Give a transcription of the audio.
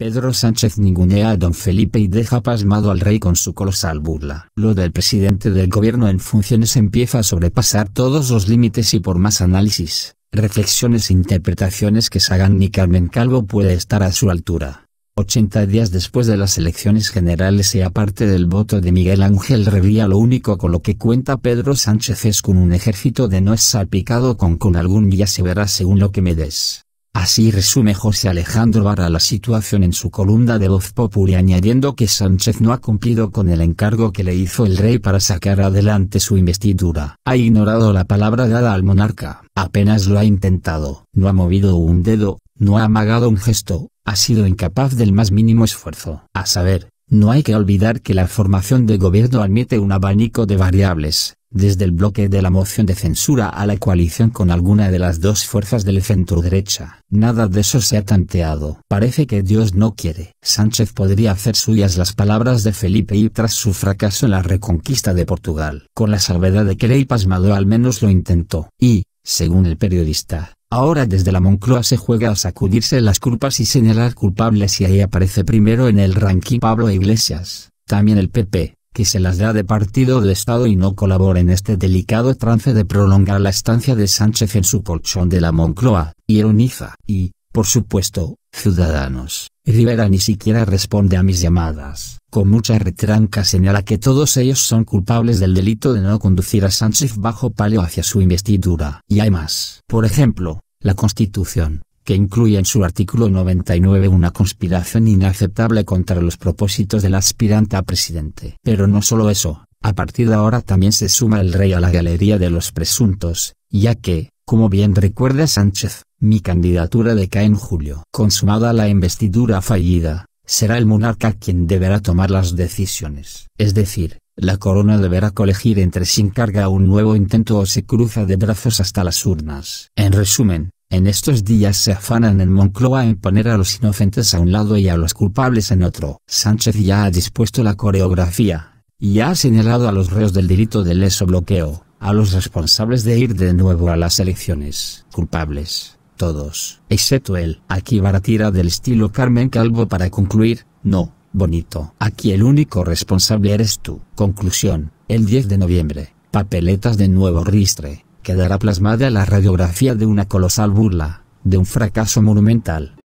Pedro Sánchez ningunea a don Felipe y deja pasmado al rey con su colosal burla. Lo del presidente del gobierno en funciones empieza a sobrepasar todos los límites y por más análisis, reflexiones e interpretaciones que se hagan ni Carmen Calvo puede estar a su altura. 80 días después de las elecciones generales y aparte del voto de Miguel Ángel revía lo único con lo que cuenta Pedro Sánchez es con un ejército de no es salpicado con con algún ya se verá según lo que me des. Así resume José Alejandro Vara la situación en su columna de Voz Populi añadiendo que Sánchez no ha cumplido con el encargo que le hizo el rey para sacar adelante su investidura. Ha ignorado la palabra dada al monarca, apenas lo ha intentado, no ha movido un dedo, no ha amagado un gesto, ha sido incapaz del más mínimo esfuerzo. A saber, no hay que olvidar que la formación de gobierno admite un abanico de variables, desde el bloque de la moción de censura a la coalición con alguna de las dos fuerzas del centro derecha. Nada de eso se ha tanteado. Parece que Dios no quiere. Sánchez podría hacer suyas las palabras de Felipe y tras su fracaso en la reconquista de Portugal, con la salvedad de que Rey Pasmado al menos lo intentó. Y, según el periodista, Ahora desde la Moncloa se juega a sacudirse las culpas y señalar culpables y ahí aparece primero en el ranking Pablo Iglesias, también el PP, que se las da de partido de Estado y no colabore en este delicado trance de prolongar la estancia de Sánchez en su colchón de la Moncloa, y ironiza. Y, por supuesto, ciudadanos, Rivera ni siquiera responde a mis llamadas. Con mucha retranca señala que todos ellos son culpables del delito de no conducir a Sánchez bajo palio hacia su investidura. Y hay más. Por ejemplo, la Constitución, que incluye en su artículo 99 una conspiración inaceptable contra los propósitos del aspirante a presidente. Pero no solo eso, a partir de ahora también se suma el rey a la galería de los presuntos, ya que, como bien recuerda Sánchez, mi candidatura decae en julio. Consumada la investidura fallida, será el monarca quien deberá tomar las decisiones. Es decir, la corona deberá colegir entre si encarga un nuevo intento o se cruza de brazos hasta las urnas. En resumen, en estos días se afanan en Moncloa en poner a los inocentes a un lado y a los culpables en otro. Sánchez ya ha dispuesto la coreografía, y ha señalado a los reos del delito del leso bloqueo, a los responsables de ir de nuevo a las elecciones, culpables, todos, excepto él. Aquí baratira del estilo Carmen Calvo para concluir, no, bonito. Aquí el único responsable eres tú. Conclusión, el 10 de noviembre, papeletas de nuevo ristre quedará plasmada la radiografía de una colosal burla, de un fracaso monumental.